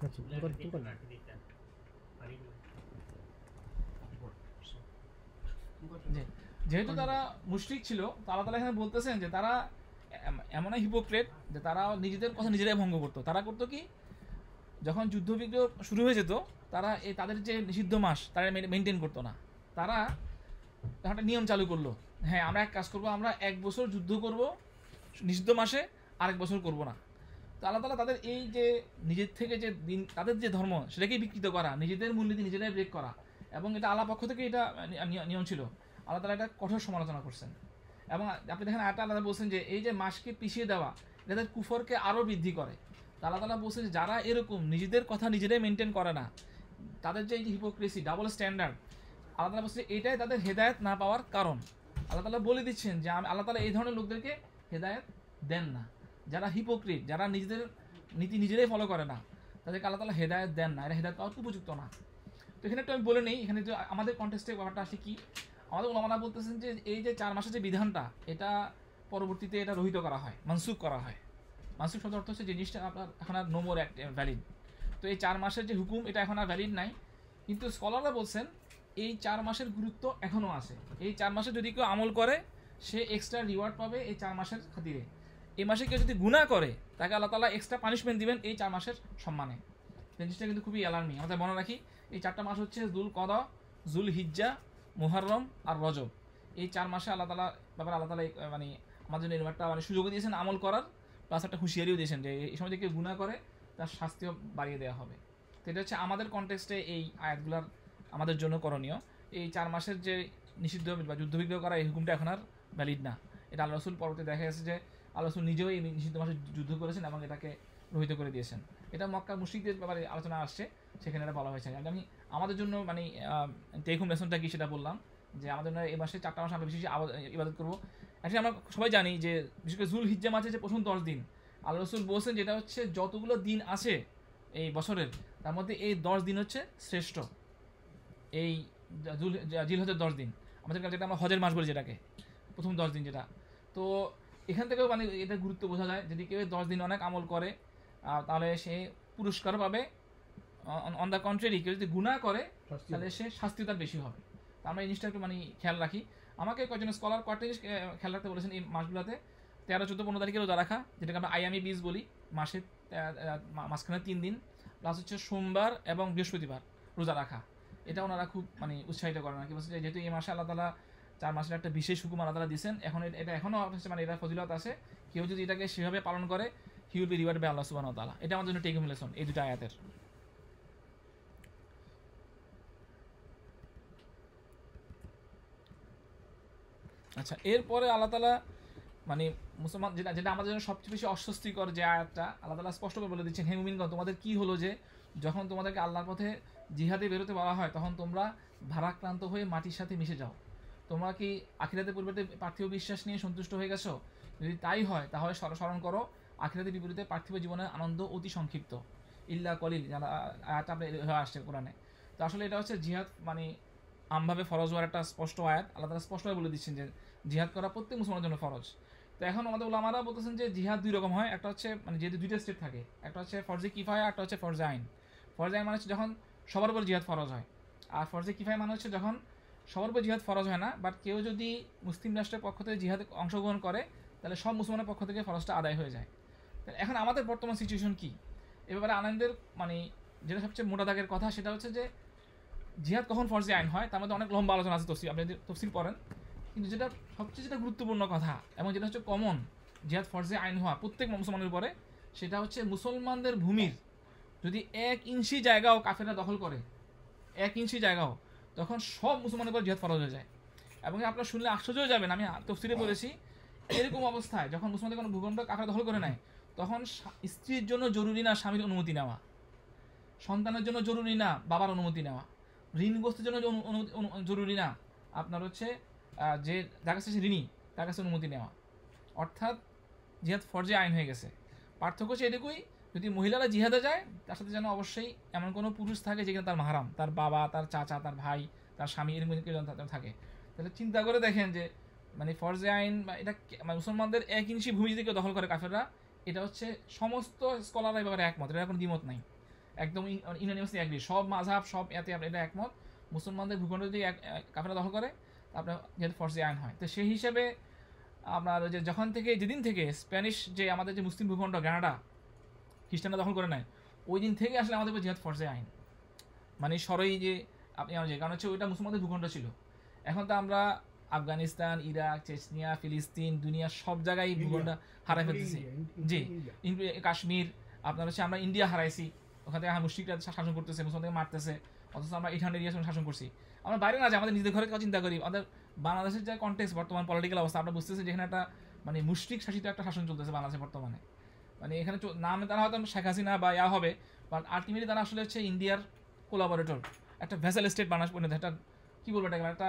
হ্যাঁ। আচ্ছা যেহেতু তারা মুশরিক ছিল তারা তারা এখানে বলতেছেন যে তারা এমনই হিপোক্রেট যে তারা নিজেদের কথা নিজেরাই ভঙ্গ করতো তারা করতো কি যখন বিগ্রহ শুরু হয়ে যেত তারা এই তাদের যে নিষিদ্ধ মাস তারা মেনটেন করতো না তারা একটা নিয়ম চালু করলো হ্যাঁ আমরা এক কাজ করবো আমরা এক বছর যুদ্ধ করব নিষিদ্ধ মাসে আরেক বছর করব না তো আল্লাহ তালা তাদের এই যে নিজের থেকে যে দিন তাদের যে ধর্ম সেটাকেই বিকৃত করা নিজেদের মূলনীতি নিজেরাই ব্রেক করা এবং এটা আল্লাহ পক্ষ থেকে এটা নিয়ম ছিল আল্লাহ তালা এটা কঠোর সমালোচনা করছেন এবং আপনি দেখেন একটা আল্লাহ বলছেন যে এই যে মাসকে পিছিয়ে দেওয়া এটাদের কুফরকে আরও বৃদ্ধি করে আল্লাহ তালা বলছেন যারা এরকম নিজেদের কথা নিজেরাই মেনটেন করে না তাদের যে এই যে হিপোক্রেসি ডাবল স্ট্যান্ডার্ড আল্লাহ তালা বলছে এটাই তাদের হেদায়ত না পাওয়ার কারণ আল্লাহ তালা বলে দিচ্ছেন যে আল্লাহ তালা এই ধরনের লোকদেরকে হেদায়ত দেন না যারা হিপোক্রিট যারা নিজেদের নীতি নিজেরাই ফলো করে না তাদেরকে আল্লাহ তালা হেদায়ত দেন না এটা হেদায়ত পাওয়ার উপযুক্ত না তো এখানে একটু আমি বলে নিই এখানে আমাদের কন্টেস্টের ব্যাপারটা আসে কি আমাদের ওলামারা বলতেছেন যে এই যে চার মাসের যে বিধানটা এটা পরবর্তীতে এটা রহিত করা হয় মানসুখ করা হয় মানসুখ শব্দ অর্থ হচ্ছে জিনিসটা আপনার এখন আর নোমোর অ্যাক্ট ভ্যালিড তো এই চার মাসের যে হুকুম এটা এখন আর ভ্যালিড নাই কিন্তু স্কলাররা বলছেন এই চার মাসের গুরুত্ব এখনও আছে এই চার মাসে যদি কেউ আমল করে সে এক্সট্রা রিওয়ার্ড পাবে এই চার মাসের খাতিরে এই মাসে কেউ যদি গুণা করে তাকে আল্লাহ তালা এক্সট্রা পানিশমেন্ট দিবেন এই চার মাসের সম্মানে জিনিসটা কিন্তু খুবই অ্যালার্মিং আমাদের মনে রাখি এই চারটা মাস হচ্ছে জুল কদা জুল হিজ্জা মুহরম আর রজব এই চার মাসে আল্লাহ তালা ব্যাপারে আল্লাহ তালা মানে আমাদের জন্য একটা মানে সুযোগ দিয়েছেন আমল করার প্লাস একটা হুঁশিয়ারিও দিয়েছেন যে এই সময় কেউ গুণা করে তার শাস্তিও বাড়িয়ে দেওয়া হবে তো এটা হচ্ছে আমাদের কনটেক্সটে এই আয়াতগুলার আমাদের জন্য করণীয় এই চার মাসের যে নিষিদ্ধ বা যুদ্ধবিগ্রহ করা এই হুকুমটা এখন আর ভ্যালিড না এটা আল্লাহ রসুল পরবর্তী দেখা গেছে যে আল্লাহ রসুল নিজেও এই নিষিদ্ধ মাসে যুদ্ধ করেছেন এবং এটাকে রোহিত করে দিয়েছেন এটা মক্কা মুশিকদের ব্যাপারে আলোচনা আসছে সেখানে এটা বলা হয়েছে আমি আমাদের জন্য মানে টেকুম লেসনটা কি সেটা বললাম যে আমাদের এ মাসে চারটা মাস আমরা বিশেষ ইবাদত করবো অ্যাকচুয়ালি আমরা সবাই জানি যে বিশেষ করে জুল হিজ্জা মাসে যে প্রথম দশ দিন আল্লাহ রসুল বলছেন যেটা হচ্ছে যতগুলো দিন আছে এই বছরের তার মধ্যে এই দশ দিন হচ্ছে শ্রেষ্ঠ এই জুল জিল হজের দশ দিন আমাদের যেটা আমরা হজের মাস বলি যেটাকে প্রথম দশ দিন যেটা তো এখান থেকেও মানে এটা গুরুত্ব বোঝা যায় যদি কেউ দশ দিন অনেক আমল করে তাহলে সে পুরস্কার পাবে অন দ্য কন্ট্রারি কেউ যদি গুণা করে তাহলে সে শাস্তি তার বেশি হবে আমরা এই জিনিসটা একটু মানে খেয়াল রাখি আমাকে কয়েকজন স্কলার কয়েকটা জিনিস খেয়াল রাখতে বলেছেন এই মাসগুলোতে তেরো চোদ্দো পনেরো তারিখে রোজা রাখা যেটাকে আমরা আইআমি বিজ বলি মাসে মাঝখানে তিন দিন প্লাস হচ্ছে সোমবার এবং বৃহস্পতিবার রোজা রাখা এটা ওনারা খুব মানে উৎসাহিত করেন আর কি বলছে যেহেতু এই মাসে আল্লাহ তালা চার মাসের একটা বিশেষ হুকুম আল্লাহ তালা দিয়েছেন এখন এটা এখনও মানে এটা ফজিলত আছে কেউ যদি এটাকে সেভাবে পালন করে হিউ বি রিওয়ার্ড বে আল্লাহ সুবাহ তালা এটা আমার জন্য টেকিং এই দুটা আয়াতের আচ্ছা এরপরে আল্লাহ তালা মানে মুসলমান যেটা যেটা আমাদের জন্য সবচেয়ে বেশি অস্বস্তিকর যে আয়াতটা আল্লাহ তালা স্পষ্ট করে বলে দিচ্ছেন হে তোমাদের কি হলো যে যখন তোমাদেরকে আল্লাহর পথে জিহাদে বেরোতে বলা হয় তখন তোমরা ভারাক্রান্ত হয়ে মাটির সাথে মিশে যাও তোমরা কি আখিরাতে পরিবর্তে পার্থিব বিশ্বাস নিয়ে সন্তুষ্ট হয়ে গেছো যদি তাই হয় তাহলে স্মরণ করো আখিরাতে বিপরীতে পার্থিব জীবনের আনন্দ অতি সংক্ষিপ্ত ইল্লা কলিল যারা আয়াতটা আপনি আসছে কোরআনে তো আসলে এটা হচ্ছে জিহাদ মানে আমভাবে ফরজ হওয়ার একটা স্পষ্ট আয়াত আল্লাহ তারা স্পষ্টভাবে বলে দিচ্ছেন যে জিহাদ করা প্রত্যেক মুসলমানের জন্য ফরজ তো এখন আমাদের ওলামারা বলতেছেন যে জিহাদ দুই রকম হয় একটা হচ্ছে মানে যেহেতু দুইটা স্টেপ থাকে একটা হচ্ছে ফরজে কিফায়া একটা হচ্ছে ফরজে আইন ফরজে আইন মানে হচ্ছে যখন সবার উপর জিহাদ ফরজ হয় আর ফরজে কিফায় মানে হচ্ছে যখন সবার উপর জিহাদ ফরজ হয় না বাট কেউ যদি মুসলিম রাষ্ট্রের পক্ষ থেকে জিহাদে অংশগ্রহণ করে তাহলে সব মুসলমানের পক্ষ থেকে ফরজটা আদায় হয়ে যায় তাহলে এখন আমাদের বর্তমান সিচুয়েশন কী এ ব্যাপারে আনন্দের মানে যেটা সবচেয়ে মোটা দাগের কথা সেটা হচ্ছে যে জিহাদ কখন ফরজি আইন হয় তার মধ্যে অনেক লম্বা আলোচনা আছে তফসিল আপনি তফসিল পড়েন কিন্তু যেটা সবচেয়ে যেটা গুরুত্বপূর্ণ কথা এবং যেটা হচ্ছে কমন জিহাদ ফর্জি আইন হওয়া প্রত্যেক মুসলমানের উপরে সেটা হচ্ছে মুসলমানদের ভূমির যদি এক ইঞ্চি জায়গাও কাফেরা দখল করে এক ইঞ্চি জায়গাও তখন সব মুসলমানের উপর জিহাদ ফরজ হয়ে যায় এবং আপনারা শুনলে আশ্চর্য হয়ে যাবেন আমি তফসিলে বলেছি এরকম অবস্থায় যখন মুসলমানদের কোনো ভূখণ্ড কাফেরা দখল করে নেয় তখন স্ত্রীর জন্য জরুরি না স্বামীর অনুমতি নেওয়া সন্তানের জন্য জরুরি না বাবার অনুমতি নেওয়া ঋণগ্রস্তের জন্য জরুরি না আপনার হচ্ছে যে যার কাছে ঋণী তার কাছে অনুমতি নেওয়া অর্থাৎ জিহাদ ফর্জে আইন হয়ে গেছে পার্থক্য হচ্ছে এটুকুই যদি মহিলারা জিহাদে যায় তার সাথে যেন অবশ্যই এমন কোনো পুরুষ থাকে যেখানে তার মাহারাম তার বাবা তার চাচা তার ভাই তার স্বামী এরকম কেউ থাকে তাহলে চিন্তা করে দেখেন যে মানে ফর্জে আইন বা এটা মানে মুসলমানদের এক ইঞ্চি ভূমি যদি কেউ দখল করে কাফেররা এটা হচ্ছে সমস্ত স্কলাররা এবার একমত এটা কোনো দ্বিমত নাই একদম ইউনানিমাসলি অ্যাগ্রি সব মাঝাব সব এতে আপনার এটা একমত মুসলমানদের ভূখণ্ড যদি কাফেরা দখল করে আপনার যেহেতু ফরসি আইন হয় তো সেই হিসেবে আপনার যে যখন থেকে যেদিন থেকে স্প্যানিশ যে আমাদের যে মুসলিম ভূখণ্ড গ্যানাডা খ্রিস্টানরা দখল করে নেয় ওই দিন থেকে আসলে আমাদের জেহাদ ফরজে আইন মানে সরই যে আপনি আমার যে কারণ হচ্ছে ওইটা মুসলমানদের ভূখণ্ড ছিল এখন তো আমরা আফগানিস্তান ইরাক চেচনিয়া ফিলিস্তিন দুনিয়া সব জায়গায় ভূখণ্ড হারাই ফেলতেছি জি কাশ্মীর আপনার হচ্ছে আমরা ইন্ডিয়া হারাইছি ওখান থেকে মুশিকরা শাসন করতেছে থেকে মারতেছে অথচ আমরা এখানে ঠান্ডা শাসন করছি আমরা বাইরে না যাই আমাদের নিজেদের ঘরে কেউ চিন্তা করি আমাদের বাংলাদেশের যে কন্টেক্স বর্তমান পলিটিক্যাল অবস্থা আমরা বুঝতেছি যেখানে একটা মানে মুশরিক শাসিত একটা শাসন চলতেছে বাংলাদেশে বর্তমানে মানে এখানে নামে তারা হয়তো শেখ হাসিনা বা ইয়া হবে বাট আলটিমেটলি তারা আসলে হচ্ছে ইন্ডিয়ার কোলাবরেটর একটা ভেসেল স্টেট বানাস পরিণত মানে একটা কী বলবো এটা একটা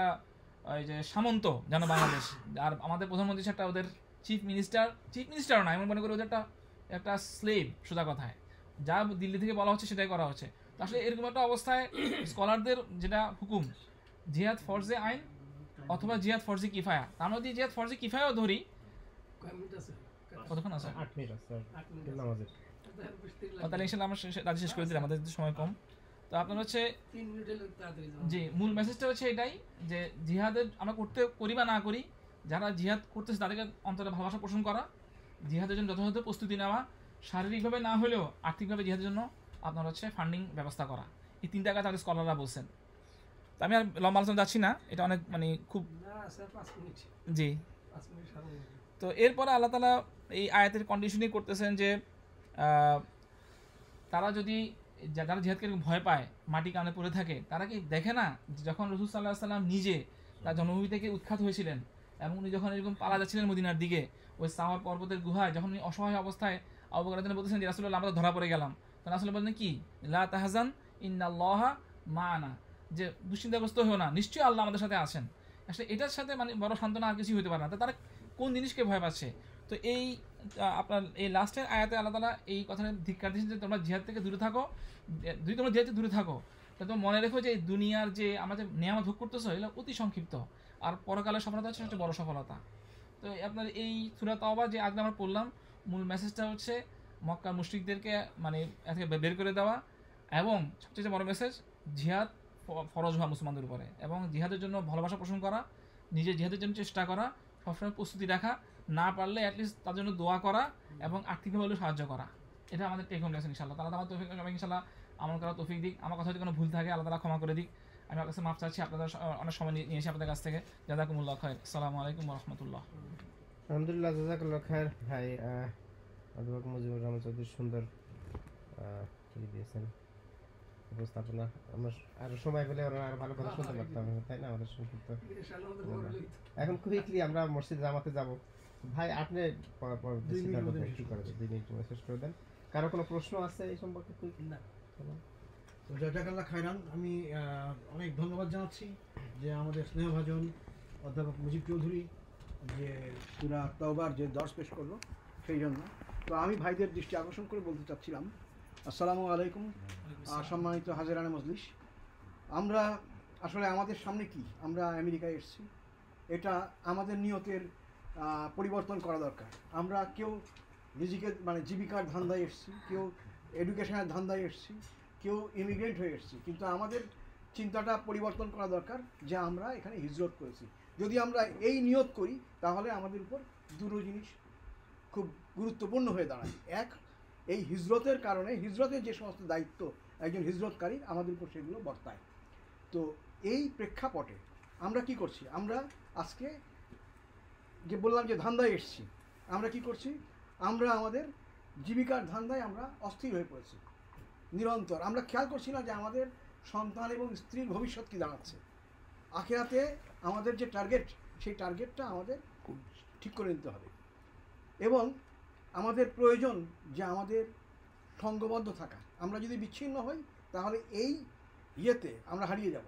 ওই যে সামন্ত যেন বাংলাদেশ আর আমাদের প্রধানমন্ত্রী একটা ওদের চিফ মিনিস্টার চিফ মিনিস্টারও না আমি মনে করি ওদের একটা একটা স্লেভ সোজা কথায় যা দিল্লি থেকে বলা হচ্ছে সেটাই করা হচ্ছে আসলে এরকম একটা অবস্থায় স্কলারদের যেটা হুকুম জিহাদ ফরজে আইন অথবা জিহাদ ফরজে কিফায়া তার মধ্যে জিহাদ ফরজে কিফায়াও ধরি কতক্ষণ আছে আট মিনিট আছে আমরা রাজি শেষ করে দিলাম আমাদের সময় কম তো আপনার হচ্ছে জি মূল মেসেজটা হচ্ছে এটাই যে জিহাদের আমরা করতে করি বা না করি যারা জিহাদ করতেছে তাদেরকে অন্তরে ভালোবাসা পোষণ করা জিহাদের জন্য যথাযথ প্রস্তুতি নেওয়া শারীরিকভাবে না হলেও আর্থিকভাবে জিহাদের জন্য আপনার হচ্ছে ফান্ডিং ব্যবস্থা করা এই তিনটা কাজ আমাদের স্কলাররা বলছেন তা আমি আর লম্বা আলোচনা যাচ্ছি না এটা অনেক মানে খুব জি তো এরপরে আল্লাহ তালা এই আয়াতের কন্ডিশনই করতেছেন যে তারা যদি যারা জিহাদকে ভয় পায় মাটি কানে পড়ে থাকে তারা কি দেখে না যখন রসুল সাল্লাহ সাল্লাম নিজে তার জন্মভূমি থেকে উৎখাত হয়েছিলেন এবং উনি যখন এরকম পালা যাচ্ছিলেন মদিনার দিকে ওই সাহর পর্বতের গুহায় যখন উনি অসহায় অবস্থায় অবগত বলতেছেন যে রাসুল্লাহ আমরা ধরা পড়ে গেলাম তো রাসুল বলছেন কি লা তাহাজান ইন্নাল্লাহা মা আনা যে দুশ্চিন্তাগ্রস্ত হয়েও না নিশ্চয়ই আল্লাহ আমাদের সাথে আছেন আসলে এটার সাথে মানে বড় সান্ত্বনা আর কিছুই হতে পারে না তারা কোন জিনিসকে ভয় পাচ্ছে তো এই আপনার এই লাস্টের আয়াতে আল্লাহ তালা এই কথা ধিক্কার দিয়েছেন যে তোমরা জিহাদ থেকে দূরে থাকো যদি তোমরা জিহাদ থেকে দূরে থাকো তাহলে তোমার মনে রেখো যে এই দুনিয়ার যে আমরা যে নিয়ামত ভোগ করতেছ এগুলো অতি সংক্ষিপ্ত আর পরকালের সফলতা হচ্ছে সবচেয়ে বড় সফলতা তো আপনার এই সুরাত আবার যে আগে আমরা পড়লাম মূল মেসেজটা হচ্ছে মক্কা মুশ্রিকদেরকে মানে বের করে দেওয়া এবং সবচেয়ে বড় মেসেজ জিহাদ ফরজ হওয়া মুসলমানদের উপরে এবং জিহাদের জন্য ভালোবাসা পোষণ করা নিজে জিহাদের জন্য চেষ্টা করা সবসময় প্রস্তুতি রাখা না পারলে অ্যাটলিস্ট তার জন্য দোয়া করা এবং আর্থিকভাবে হলেও সাহায্য করা এটা আমাদের টেক হোম লেসন ইনশাল্লাহ তারা আমার তফিক সবাই ইনশাল্লাহ আমার করা তফিক দিক আমার কথা যদি কোনো ভুল থাকে আল্লাহ তালা ক্ষমা করে দিক আমি আপনার কাছে মাফ চাচ্ছি আপনাদের অনেক সময় নিয়ে এসে আপনাদের কাছ থেকে জাদাকুমুল্লাহ খায় আসসালামু আলাইকুম রহমতুল্লাহ আলহামদুলিল্লাহ জাজাকাল্লাহ খায়ের ভাই অধ্যাপক মুজিবুর রহমান চৌধুরী সুন্দর কি দিয়েছেন উপস্থাপনা আমার আরো সময় পেলে ওরা আরো ভালো কথা শুনতে পারতাম তাই না আমাদের শুনতে এখন কুইকলি আমরা মসজিদ জামাতে যাব ভাই আপনি কি করে দুই মিনিট শেষ করে দেন কারো কোনো প্রশ্ন আছে এই সম্পর্কে কুইকলি না তো জাজাকাল্লাহ খায়রান আমি অনেক ধন্যবাদ জানাচ্ছি যে আমাদের স্নেহভাজন অধ্যাপক মুজিব চৌধুরী যে সুরা তওবার যে দর্শ পেশ করলো সেই জন্য তো আমি ভাইদের দৃষ্টি আকর্ষণ করে বলতে চাচ্ছিলাম আসসালামু আলাইকুম সম্মানিত হাজিরানা মজলিস আমরা আসলে আমাদের সামনে কি আমরা আমেরিকায় এসেছি এটা আমাদের নিয়তের পরিবর্তন করা দরকার আমরা কেউ নিজেকে মানে জীবিকার ধান্দায় এসেছি কেউ এডুকেশনের ধান্দায় এসেছি কেউ ইমিগ্রেন্ট হয়ে এসেছি কিন্তু আমাদের চিন্তাটা পরিবর্তন করা দরকার যে আমরা এখানে হিজরত করেছি যদি আমরা এই নিয়োগ করি তাহলে আমাদের উপর দুটো জিনিস খুব গুরুত্বপূর্ণ হয়ে দাঁড়ায় এক এই হিজরতের কারণে হিজরতের যে সমস্ত দায়িত্ব একজন হিজরতকারী আমাদের উপর সেগুলো বর্তায় তো এই প্রেক্ষাপটে আমরা কি করছি আমরা আজকে যে বললাম যে ধান্দায় এসছি আমরা কি করছি আমরা আমাদের জীবিকার ধান্দায় আমরা অস্থির হয়ে পড়েছি নিরন্তর আমরা খেয়াল করছি না যে আমাদের সন্তান এবং স্ত্রীর ভবিষ্যৎ কি দাঁড়াচ্ছে আখেরাতে আমাদের যে টার্গেট সেই টার্গেটটা আমাদের ঠিক করে নিতে হবে এবং আমাদের প্রয়োজন যে আমাদের সঙ্গবদ্ধ থাকা আমরা যদি বিচ্ছিন্ন হই তাহলে এই ইয়েতে আমরা হারিয়ে যাব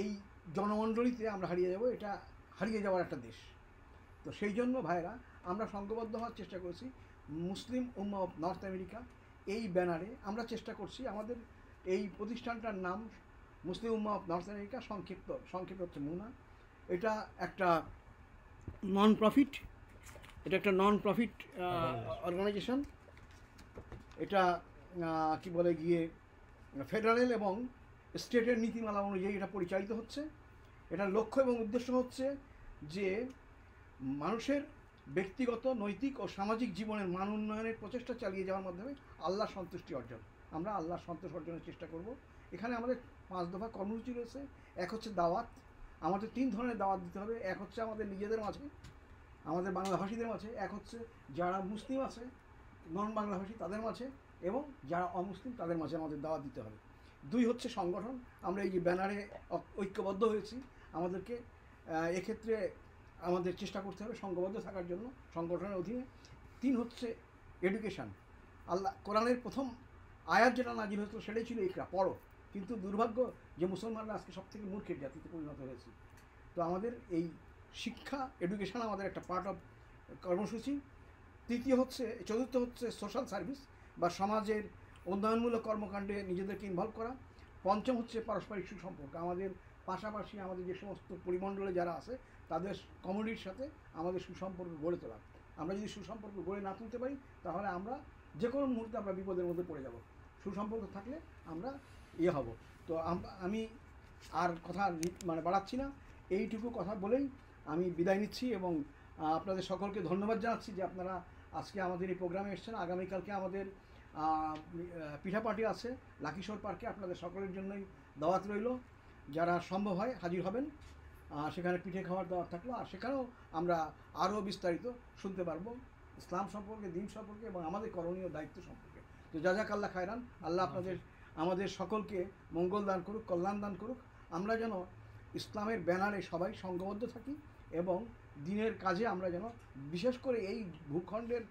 এই জনমণ্ডলীতে আমরা হারিয়ে যাব এটা হারিয়ে যাওয়ার একটা দেশ তো সেই জন্য ভাইরা আমরা সঙ্গবদ্ধ হওয়ার চেষ্টা করছি মুসলিম উম্মা অফ নর্থ আমেরিকা এই ব্যানারে আমরা চেষ্টা করছি আমাদের এই প্রতিষ্ঠানটার নাম মুসলিম উম্মা অফ নর্থ আমেরিকা সংক্ষিপ্ত সংক্ষিপ্ত হচ্ছে মুনা এটা একটা নন প্রফিট এটা একটা নন প্রফিট অর্গানাইজেশন এটা কি বলে গিয়ে ফেডারেল এবং স্টেটের নীতিমালা অনুযায়ী এটা পরিচালিত হচ্ছে এটার লক্ষ্য এবং উদ্দেশ্য হচ্ছে যে মানুষের ব্যক্তিগত নৈতিক ও সামাজিক জীবনের মান উন্নয়নের প্রচেষ্টা চালিয়ে যাওয়ার মাধ্যমে আল্লাহ সন্তুষ্টি অর্জন আমরা আল্লাহর সন্তোষ অর্জনের চেষ্টা করব এখানে আমাদের পাঁচ দফা কর্মসূচি রয়েছে এক হচ্ছে দাওয়াত আমাদের তিন ধরনের দাওয়াত দিতে হবে এক হচ্ছে আমাদের নিজেদের মাঝে আমাদের বাংলাভাষীদের মাঝে এক হচ্ছে যারা মুসলিম আছে নন বাংলাভাষী তাদের মাঝে এবং যারা অমুসলিম তাদের মাঝে আমাদের দাওয়াত দিতে হবে দুই হচ্ছে সংগঠন আমরা এই যে ব্যানারে ঐক্যবদ্ধ হয়েছি আমাদেরকে এক্ষেত্রে আমাদের চেষ্টা করতে হবে সংঘবদ্ধ থাকার জন্য সংগঠনের অধীনে তিন হচ্ছে এডুকেশান আল্লাহ কোরআনের প্রথম আয়াত যেটা নাজির হয়েছিল সেটাই ছিল ইকরা পড়ো কিন্তু দুর্ভাগ্য যে মুসলমানরা আজকে সব থেকে মূর্খের জাতিতে পরিণত হয়েছে তো আমাদের এই শিক্ষা এডুকেশন আমাদের একটা পার্ট অফ কর্মসূচি তৃতীয় হচ্ছে চতুর্থ হচ্ছে সোশ্যাল সার্ভিস বা সমাজের উন্নয়নমূলক কর্মকাণ্ডে নিজেদেরকে ইনভলভ করা পঞ্চম হচ্ছে পারস্পরিক সুসম্পর্ক আমাদের পাশাপাশি আমাদের যে সমস্ত পরিমণ্ডলে যারা আছে তাদের কমিউনিটির সাথে আমাদের সুসম্পর্ক গড়ে তোলা আমরা যদি সুসম্পর্ক গড়ে না তুলতে পারি তাহলে আমরা যে কোনো মুহূর্তে আমরা বিপদের মধ্যে পড়ে যাব সুসম্পর্ক থাকলে আমরা ইয়ে হব তো আমি আর কথা মানে বাড়াচ্ছি না এইটুকু কথা বলেই আমি বিদায় নিচ্ছি এবং আপনাদের সকলকে ধন্যবাদ জানাচ্ছি যে আপনারা আজকে আমাদের এই প্রোগ্রামে এসছেন আগামীকালকে আমাদের পিঠা পার্টি আছে লাকিশোর পার্কে আপনাদের সকলের জন্যই দাওয়াত রইল যারা সম্ভব হয় হাজির হবেন সেখানে পিঠে খাওয়ার দাওয়াত থাকলো আর সেখানেও আমরা আরও বিস্তারিত শুনতে পারবো ইসলাম সম্পর্কে দিন সম্পর্কে এবং আমাদের করণীয় দায়িত্ব সম্পর্কে তো যা যাক আল্লাহ খায়রান আল্লাহ আপনাদের আমাদের সকলকে মঙ্গল দান করুক কল্যাণ দান করুক আমরা যেন ইসলামের ব্যানারে সবাই সংঘবদ্ধ থাকি এবং দিনের কাজে আমরা যেন বিশেষ করে এই ভূখণ্ডের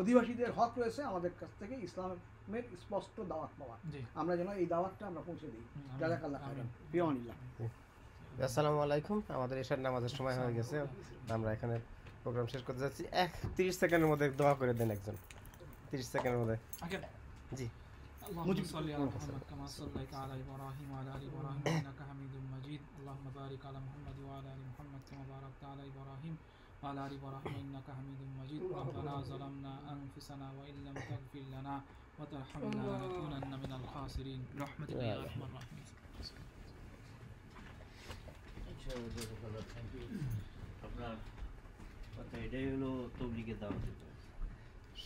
অধিবাসীদের হক রয়েছে আমাদের কাছ থেকে ইসলামের স্পষ্ট দাওয়াত পাওয়া আমরা যেন এই দাওয়াতটা আমরা পৌঁছে দিই আসসালামু আলাইকুম আমাদের এসার নামাজের সময় হয়ে গেছে আমরা এখানে প্রোগ্রাম শেষ করতে যাচ্ছি এক তিরিশ সেকেন্ডের মধ্যে দোয়া করে দেন একজন তিরিশ সেকেন্ডের মধ্যে জি اللهم صل على محمد كما صليت على ابراهيم وعلى ال ابراهيم انك حميد مجيد اللهم بارك على محمد وعلى ال محمد كما باركت على ابراهيم وعلى ال ابراهيم انك حميد مجيد ربنا ظلمنا انفسنا وان لم تغفر لنا وترحمنا لنكونن من الخاسرين برحمتك يا ارحم الراحمين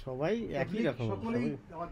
সবাই একই রকম